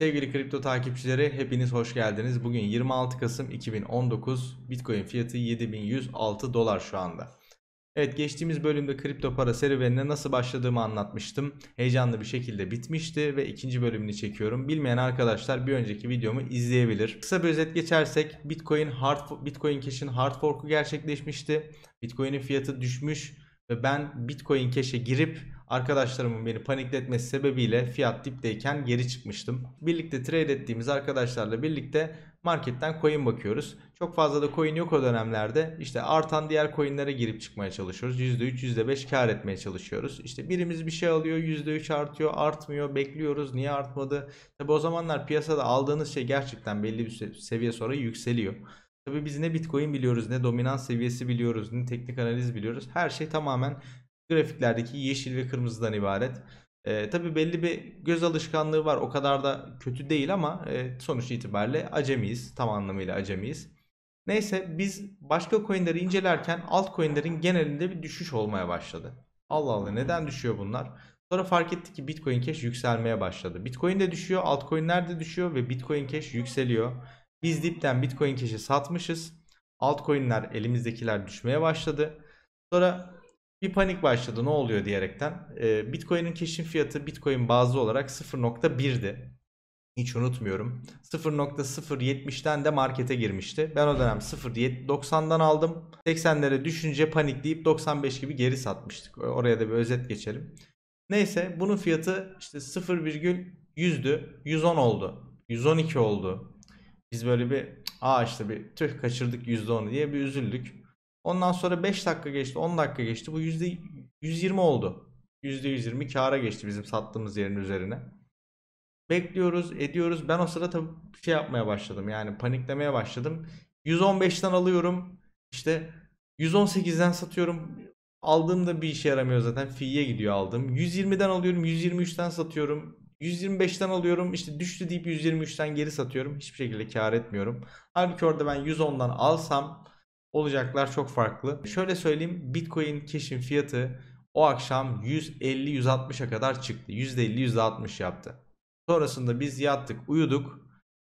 Sevgili kripto takipçileri hepiniz hoş geldiniz. Bugün 26 Kasım 2019 Bitcoin fiyatı 7106 dolar şu anda. Evet geçtiğimiz bölümde kripto para serüvenine nasıl başladığımı anlatmıştım. Heyecanlı bir şekilde bitmişti ve ikinci bölümünü çekiyorum. Bilmeyen arkadaşlar bir önceki videomu izleyebilir. Kısa bir özet geçersek Bitcoin hard Bitcoin Cash'in hard fork'u gerçekleşmişti. Bitcoin'in fiyatı düşmüş ve ben Bitcoin Cash'e girip Arkadaşlarımın beni panikletmesi sebebiyle fiyat dipteyken geri çıkmıştım. Birlikte trade ettiğimiz arkadaşlarla birlikte marketten coin bakıyoruz. Çok fazla da coin yok o dönemlerde. İşte artan diğer coinlere girip çıkmaya çalışıyoruz. %3, %5 kar etmeye çalışıyoruz. İşte birimiz bir şey alıyor, %3 artıyor, artmıyor, bekliyoruz. Niye artmadı? Tabi o zamanlar piyasada aldığınız şey gerçekten belli bir seviye sonra yükseliyor. Tabii biz ne Bitcoin biliyoruz, ne dominans seviyesi biliyoruz, ne teknik analiz biliyoruz. Her şey tamamen grafiklerdeki yeşil ve kırmızıdan ibaret. E, tabii belli bir göz alışkanlığı var. O kadar da kötü değil ama e, sonuç itibariyle acemiyiz. Tam anlamıyla acemiyiz. Neyse biz başka coinleri incelerken altcoinlerin genelinde bir düşüş olmaya başladı. Allah Allah neden düşüyor bunlar? Sonra fark ettik ki Bitcoin Cash yükselmeye başladı. Bitcoin de düşüyor, altcoin'ler de düşüyor ve Bitcoin Cash yükseliyor. Biz dipten Bitcoin Cash'i satmışız. Altcoin'ler elimizdekiler düşmeye başladı. Sonra bir panik başladı ne oluyor diyerekten. E, Bitcoin'in keşin fiyatı Bitcoin bazlı olarak 0.1'di. Hiç unutmuyorum. 0.070'ten de markete girmişti. Ben o dönem 0.90'dan aldım. 80'lere düşünce panikleyip 95 gibi geri satmıştık. Oraya da bir özet geçelim. Neyse bunun fiyatı işte 0,100'dü. 110 oldu. 112 oldu. Biz böyle bir aa işte bir tüh kaçırdık %10'u diye bir üzüldük. Ondan sonra 5 dakika geçti, 10 dakika geçti. Bu yüzde %120 oldu. yüzde %120 kâra geçti bizim sattığımız yerin üzerine. Bekliyoruz, ediyoruz. Ben o sırada tabii şey yapmaya başladım. Yani paniklemeye başladım. 115'ten alıyorum. İşte 118'den satıyorum. Aldığım da bir işe yaramıyor zaten. Fi'ye gidiyor aldım. 120'den alıyorum. 123'ten satıyorum. 125'ten alıyorum. İşte düştü deyip 123'ten geri satıyorum. Hiçbir şekilde kar etmiyorum. Halbuki orada ben 110'dan alsam olacaklar çok farklı. Şöyle söyleyeyim Bitcoin keşin fiyatı o akşam 150-160'a kadar çıktı. %50-%60 yaptı. Sonrasında biz yattık uyuduk.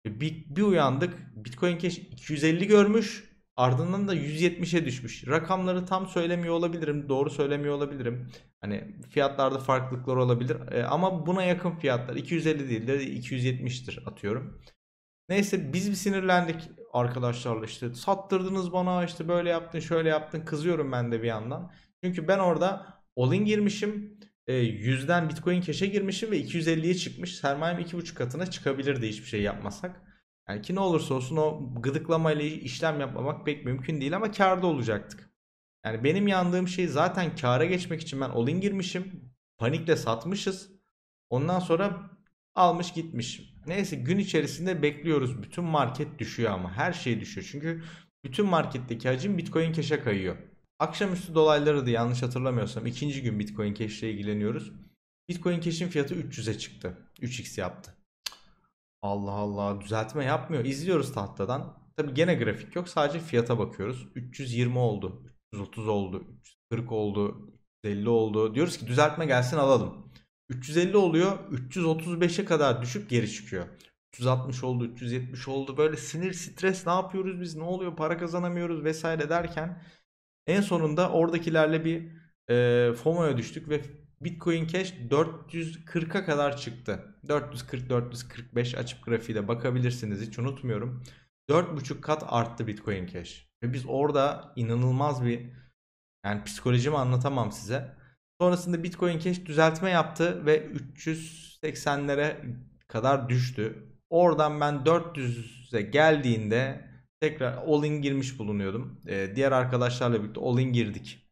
E, bir, bir uyandık Bitcoin Cash 250 görmüş ardından da 170'e düşmüş. Rakamları tam söylemiyor olabilirim doğru söylemiyor olabilirim. Hani fiyatlarda farklılıklar olabilir e, ama buna yakın fiyatlar 250 değildir 270'tir atıyorum. Neyse biz bir sinirlendik arkadaşlarla işte sattırdınız bana işte böyle yaptın şöyle yaptın kızıyorum ben de bir yandan. Çünkü ben orada all-in girmişim. 100'den e, Bitcoin keşe girmişim ve 250'ye çıkmış. Sermayem 2,5 katına çıkabilirdi hiçbir şey yapmasak. Yani ki ne olursa olsun o gıdıklamayla işlem yapmamak pek mümkün değil ama karda olacaktık. Yani benim yandığım şey zaten kâra geçmek için ben all-in girmişim. Panikle satmışız. Ondan sonra almış gitmişim. Neyse gün içerisinde bekliyoruz. Bütün market düşüyor ama her şey düşüyor. Çünkü bütün marketteki hacim Bitcoin Cash'e kayıyor. Akşamüstü dolaylarıydı yanlış hatırlamıyorsam. ikinci gün Bitcoin Cash ile ilgileniyoruz. Bitcoin Cash'in fiyatı 300'e çıktı. 3x yaptı. Allah Allah düzeltme yapmıyor. İzliyoruz tahtadan. Tabi gene grafik yok. Sadece fiyata bakıyoruz. 320 oldu. 330 oldu. 340 oldu. 50 oldu. Diyoruz ki düzeltme gelsin alalım. 350 oluyor. 335'e kadar düşüp geri çıkıyor. 360 oldu, 370 oldu. Böyle sinir, stres ne yapıyoruz biz? Ne oluyor? Para kazanamıyoruz vesaire derken en sonunda oradakilerle bir e, FOMO'ya düştük ve Bitcoin Cash 440'a kadar çıktı. 440-445 açıp grafiğe bakabilirsiniz hiç unutmuyorum. 4,5 kat arttı Bitcoin Cash. Ve biz orada inanılmaz bir yani psikolojimi anlatamam size. Sonrasında Bitcoin Cash düzeltme yaptı ve 380'lere kadar düştü. Oradan ben 400'e geldiğinde tekrar all in girmiş bulunuyordum. Ee, diğer arkadaşlarla birlikte all in girdik.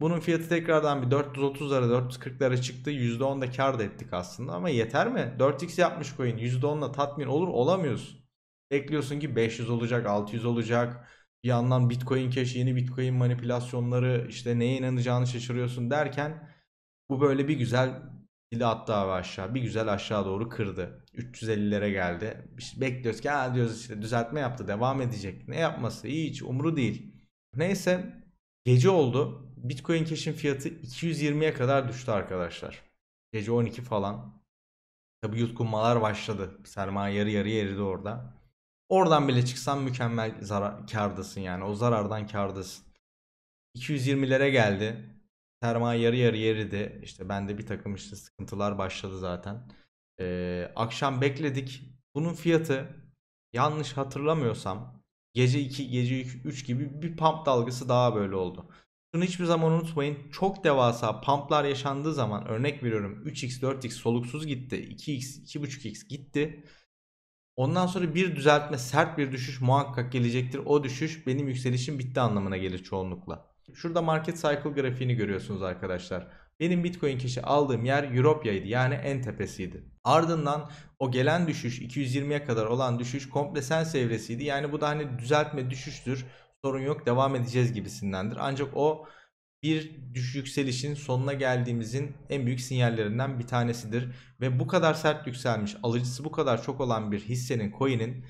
Bunun fiyatı tekrardan bir 430'lara 440'lara çıktı. %10 da kar da ettik aslında ama yeter mi? 4x yapmış coin %10'la tatmin olur olamıyoruz. Bekliyorsun ki 500 olacak, 600 olacak, bir yandan Bitcoin Cash, yeni Bitcoin manipülasyonları işte neye inanacağını şaşırıyorsun derken bu böyle bir güzel dili attı abi aşağı. Bir güzel aşağı doğru kırdı. 350'lere geldi. İşte bekliyoruz ki ha diyoruz işte düzeltme yaptı devam edecek. Ne yapması hiç umru değil. Neyse gece oldu. Bitcoin Cash'in fiyatı 220'ye kadar düştü arkadaşlar. Gece 12 falan. Tabi yutkunmalar başladı. Sermaye yarı yarı eridi orada. Oradan bile çıksan mükemmel zarar, kardasın yani. O zarardan kardasın. 220'lere geldi. Sermaye yarı yarı yeridi. İşte bende bir takım işte sıkıntılar başladı zaten. Ee, akşam bekledik. Bunun fiyatı yanlış hatırlamıyorsam gece 2 gece 3 gibi bir pump dalgası daha böyle oldu. Şunu hiçbir zaman unutmayın. Çok devasa pumplar yaşandığı zaman örnek veriyorum 3x 4x soluksuz gitti. 2x 2.5x gitti. Ondan sonra bir düzeltme sert bir düşüş muhakkak gelecektir. O düşüş benim yükselişim bitti anlamına gelir çoğunlukla. Şurada market cycle grafiğini görüyorsunuz arkadaşlar. Benim Bitcoin keşi aldığım yer Europa'ydı yani en tepesiydi. Ardından o gelen düşüş 220'ye kadar olan düşüş komple sens evresiydi. Yani bu da hani düzeltme düşüştür sorun yok devam edeceğiz gibisindendir. Ancak o bir düş yükselişin sonuna geldiğimizin en büyük sinyallerinden bir tanesidir. Ve bu kadar sert yükselmiş, alıcısı bu kadar çok olan bir hissenin, coin'in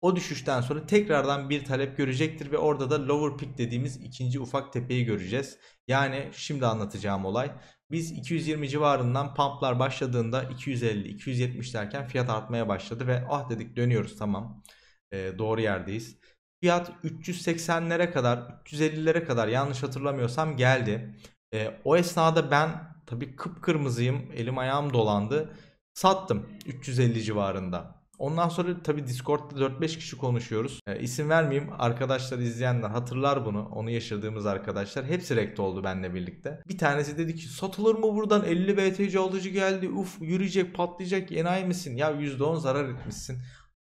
o düşüşten sonra tekrardan bir talep görecektir ve orada da lower peak dediğimiz ikinci ufak tepeyi göreceğiz. Yani şimdi anlatacağım olay. Biz 220 civarından pumplar başladığında 250-270 derken fiyat artmaya başladı ve ah dedik dönüyoruz tamam ee, doğru yerdeyiz. Fiyat 380'lere kadar 350'lere kadar yanlış hatırlamıyorsam geldi. E, o esnada ben tabii kıpkırmızıyım elim ayağım dolandı. Sattım 350 civarında. Ondan sonra tabii Discord'da 4-5 kişi konuşuyoruz. E, isim vermeyeyim. Arkadaşlar izleyenler hatırlar bunu. Onu yaşadığımız arkadaşlar. Hepsi rekt oldu benle birlikte. Bir tanesi dedi ki satılır mı buradan 50 BTC alıcı geldi. Uf yürüyecek patlayacak enayi misin? Ya %10 zarar etmişsin.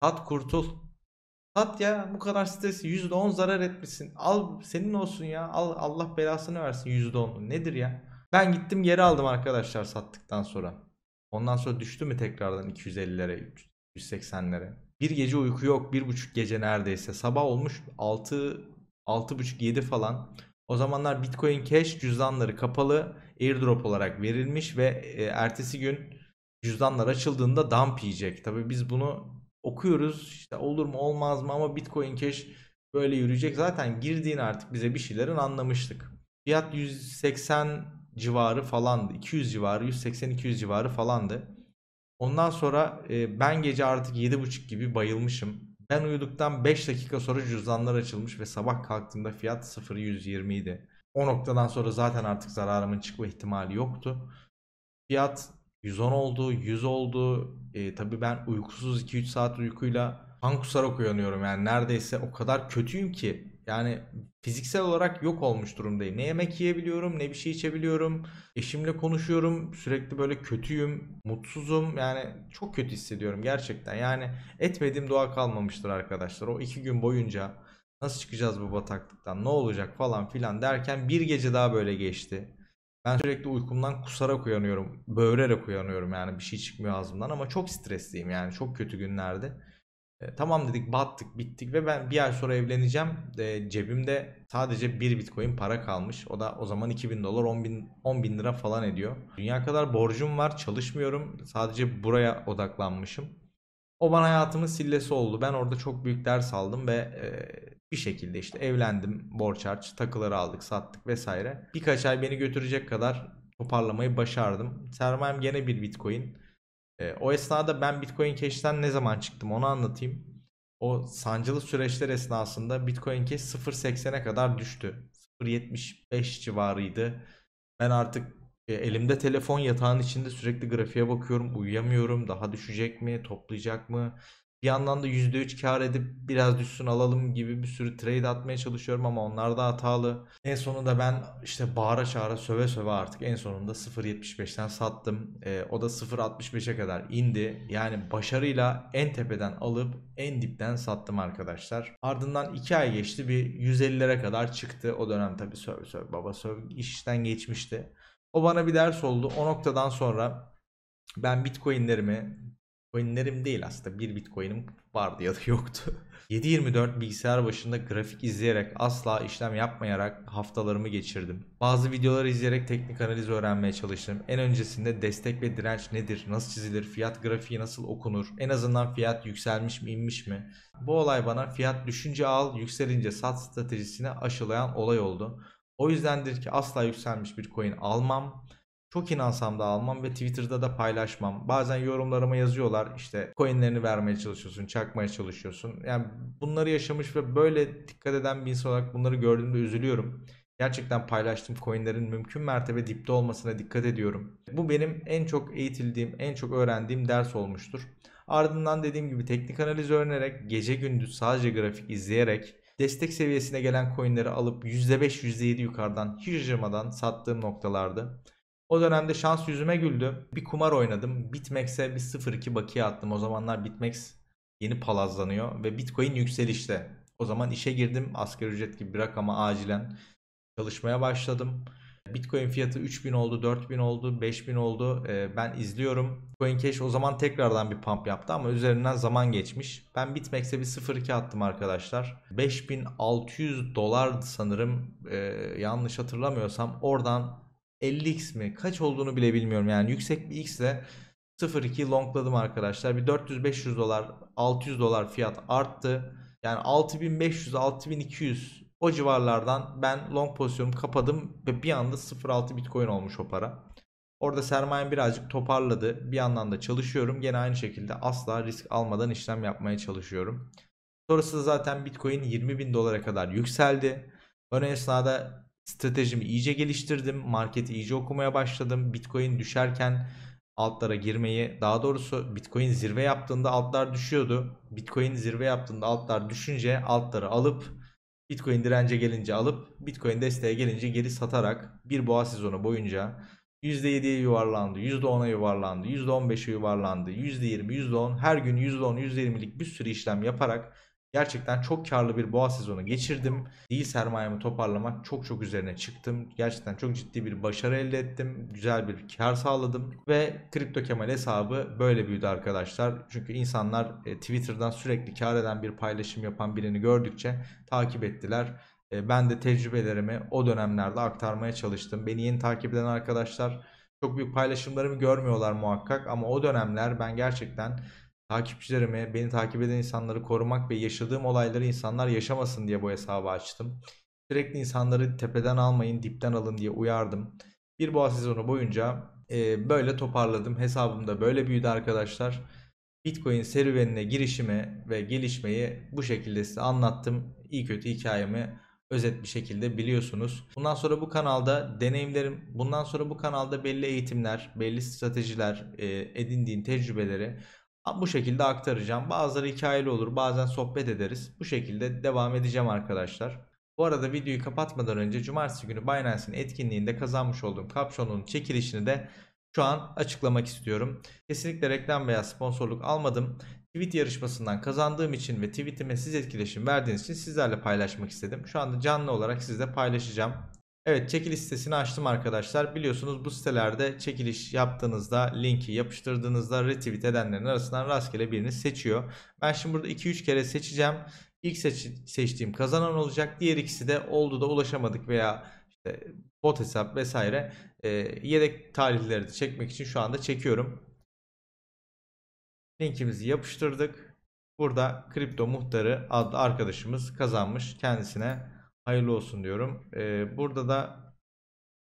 Sat kurtul. Sat ya bu kadar stresi %10 zarar etmişsin. Al senin olsun ya. Al Allah belasını versin %10'u. Nedir ya? Ben gittim geri aldım arkadaşlar sattıktan sonra. Ondan sonra düştü mü tekrardan 250'lere 180'lere. Bir gece uyku yok. Bir buçuk gece neredeyse. Sabah olmuş 6 buçuk yedi falan. O zamanlar Bitcoin Cash cüzdanları kapalı airdrop olarak verilmiş ve e, ertesi gün cüzdanlar açıldığında dump yiyecek. Tabi biz bunu okuyoruz. işte olur mu olmaz mı ama Bitcoin Cash böyle yürüyecek. Zaten girdiğini artık bize bir şeylerin anlamıştık. Fiyat 180 civarı falandı. 200 civarı, 180-200 civarı falandı. Ondan sonra e, ben gece artık 7.30 gibi bayılmışım. Ben uyuduktan 5 dakika sonra cüzdanlar açılmış ve sabah kalktığımda fiyat 0.120 idi. O noktadan sonra zaten artık zararımın çıkma ihtimali yoktu. Fiyat 110 oldu, 100 oldu. E, tabii ben uykusuz 2-3 saat uykuyla kan kusarak uyanıyorum. Yani neredeyse o kadar kötüyüm ki. Yani fiziksel olarak yok olmuş durumdayım. Ne yemek yiyebiliyorum, ne bir şey içebiliyorum. Eşimle konuşuyorum. Sürekli böyle kötüyüm, mutsuzum. Yani çok kötü hissediyorum gerçekten. Yani etmediğim dua kalmamıştır arkadaşlar. O iki gün boyunca nasıl çıkacağız bu bataklıktan, ne olacak falan filan derken bir gece daha böyle geçti. Ben sürekli uykumdan kusarak uyanıyorum. Böğürerek uyanıyorum yani bir şey çıkmıyor ağzımdan ama çok stresliyim yani çok kötü günlerde. E, tamam dedik battık bittik ve ben bir ay sonra evleneceğim. E, cebimde sadece bir bitcoin para kalmış. O da o zaman 2000 dolar 10 bin, 10 bin lira falan ediyor. Dünya kadar borcum var çalışmıyorum. Sadece buraya odaklanmışım. O bana hayatımın sillesi oldu. Ben orada çok büyük ders aldım ve e, bir şekilde işte evlendim, borç harç, takıları aldık, sattık vesaire. Birkaç ay beni götürecek kadar toparlamayı başardım. Sermayem gene bir bitcoin. E, o esnada ben bitcoin cash'ten ne zaman çıktım onu anlatayım. O sancılı süreçler esnasında bitcoin cash 0.80'e kadar düştü. 0.75 civarıydı. Ben artık e, elimde telefon yatağın içinde sürekli grafiğe bakıyorum. Uyuyamıyorum. Daha düşecek mi? Toplayacak mı? Bir yandan da %3 kar edip biraz düşsün alalım gibi bir sürü trade atmaya çalışıyorum ama onlar da hatalı. En sonunda ben işte bağıra çağıra söve söve artık en sonunda 0.75'ten sattım. E, o da 0.65'e kadar indi. Yani başarıyla en tepeden alıp en dipten sattım arkadaşlar. Ardından 2 ay geçti bir 150'lere kadar çıktı. O dönem tabii söve söve baba söve işten geçmişti. O bana bir ders oldu. O noktadan sonra ben bitcoinlerimi Coinlerim değil aslında bir bitcoinim vardı ya da yoktu. 7-24 bilgisayar başında grafik izleyerek asla işlem yapmayarak haftalarımı geçirdim. Bazı videolar izleyerek teknik analiz öğrenmeye çalıştım. En öncesinde destek ve direnç nedir, nasıl çizilir, fiyat grafiği nasıl okunur, en azından fiyat yükselmiş mi inmiş mi? Bu olay bana fiyat düşünce al, yükselince sat stratejisine aşılayan olay oldu. O yüzdendir ki asla yükselmiş bir coin almam çok inansam da almam ve Twitter'da da paylaşmam. Bazen yorumlarıma yazıyorlar işte coinlerini vermeye çalışıyorsun, çakmaya çalışıyorsun. Yani bunları yaşamış ve böyle dikkat eden bir insan olarak bunları gördüğümde üzülüyorum. Gerçekten paylaştığım coinlerin mümkün mertebe dipte olmasına dikkat ediyorum. Bu benim en çok eğitildiğim, en çok öğrendiğim ders olmuştur. Ardından dediğim gibi teknik analiz öğrenerek, gece gündüz sadece grafik izleyerek destek seviyesine gelen coinleri alıp %5, %7 yukarıdan hiç acımadan sattığım noktalardı. O dönemde şans yüzüme güldü. Bir kumar oynadım. Bitmex'e bir 0-2 bakiye attım. O zamanlar Bitmex yeni palazlanıyor ve Bitcoin yükselişte. O zaman işe girdim. Asgari ücret gibi bir rakama acilen çalışmaya başladım. Bitcoin fiyatı 3000 oldu, 4000 oldu, 5000 oldu. Ee, ben izliyorum. Coin Cash o zaman tekrardan bir pump yaptı ama üzerinden zaman geçmiş. Ben Bitmex'e bir 0.2 attım arkadaşlar. 5600 dolar sanırım ee, yanlış hatırlamıyorsam oradan 50x mi? Kaç olduğunu bile bilmiyorum. Yani yüksek bir x ile 0.2 longladım arkadaşlar. Bir 400-500 dolar, 600 dolar fiyat arttı. Yani 6500-6200 o civarlardan ben long pozisyonumu kapadım ve bir anda 0.6 bitcoin olmuş o para. Orada sermayem birazcık toparladı. Bir yandan da çalışıyorum. Gene aynı şekilde asla risk almadan işlem yapmaya çalışıyorum. Sonrasında zaten bitcoin 20.000 dolara kadar yükseldi. Ön esnada Stratejimi iyice geliştirdim. Marketi iyice okumaya başladım. Bitcoin düşerken altlara girmeyi daha doğrusu Bitcoin zirve yaptığında altlar düşüyordu. Bitcoin zirve yaptığında altlar düşünce altları alıp Bitcoin dirence gelince alıp Bitcoin desteğe gelince geri satarak bir boğa sezonu boyunca %7'ye yuvarlandı, %10'a yuvarlandı, %15'e yuvarlandı, %20, %10 her gün %10, %20'lik bir sürü işlem yaparak Gerçekten çok karlı bir boğa sezonu geçirdim. İyi sermayemi toparlamak çok çok üzerine çıktım. Gerçekten çok ciddi bir başarı elde ettim. Güzel bir kar sağladım. Ve Kripto Kemal hesabı böyle büyüdü arkadaşlar. Çünkü insanlar e, Twitter'dan sürekli kar eden bir paylaşım yapan birini gördükçe takip ettiler. E, ben de tecrübelerimi o dönemlerde aktarmaya çalıştım. Beni yeni takip eden arkadaşlar çok büyük paylaşımlarımı görmüyorlar muhakkak ama o dönemler ben gerçekten Takipçilerimi, beni takip eden insanları korumak ve yaşadığım olayları insanlar yaşamasın diye bu hesabı açtım. Sürekli insanları tepeden almayın, dipten alın diye uyardım. Bir boğa sezonu boyunca e, böyle toparladım. Hesabımda böyle büyüdü arkadaşlar. Bitcoin serüvenine girişimi ve gelişmeyi bu şekilde size anlattım. İyi kötü hikayemi özet bir şekilde biliyorsunuz. Bundan sonra bu kanalda deneyimlerim, bundan sonra bu kanalda belli eğitimler, belli stratejiler, e, edindiğin tecrübeleri bu şekilde aktaracağım. Bazıları hikayeli olur. Bazen sohbet ederiz. Bu şekilde devam edeceğim arkadaşlar. Bu arada videoyu kapatmadan önce cumartesi günü Binance'in etkinliğinde kazanmış olduğum kapşonun çekilişini de şu an açıklamak istiyorum. Kesinlikle reklam veya sponsorluk almadım. Tweet yarışmasından kazandığım için ve tweetime siz etkileşim verdiğiniz için sizlerle paylaşmak istedim. Şu anda canlı olarak sizle paylaşacağım. Evet çekiliş sitesini açtım arkadaşlar. Biliyorsunuz bu sitelerde çekiliş yaptığınızda linki yapıştırdığınızda retweet edenlerin arasından rastgele birini seçiyor. Ben şimdi burada 2-3 kere seçeceğim. İlk seç seçtiğim kazanan olacak. Diğer ikisi de oldu da ulaşamadık veya işte bot hesap vesaire e, yedek tarihleri de çekmek için şu anda çekiyorum. Linkimizi yapıştırdık. Burada kripto muhtarı adlı arkadaşımız kazanmış kendisine Hayırlı olsun diyorum. Ee, burada da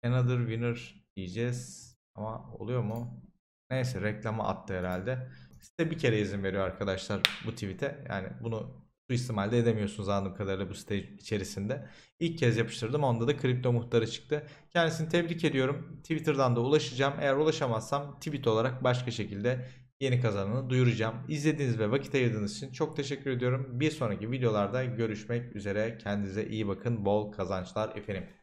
another winner diyeceğiz. Ama oluyor mu? Neyse reklama attı herhalde. Site bir kere izin veriyor arkadaşlar bu tweet'e. Yani bunu suistimalde edemiyorsunuz anladığım kadarıyla bu site içerisinde. İlk kez yapıştırdım. Onda da kripto muhtarı çıktı. Kendisini tebrik ediyorum. Twitter'dan da ulaşacağım. Eğer ulaşamazsam tweet olarak başka şekilde yeni kazananı duyuracağım. İzlediğiniz ve vakit ayırdığınız için çok teşekkür ediyorum. Bir sonraki videolarda görüşmek üzere. Kendinize iyi bakın. Bol kazançlar efendim.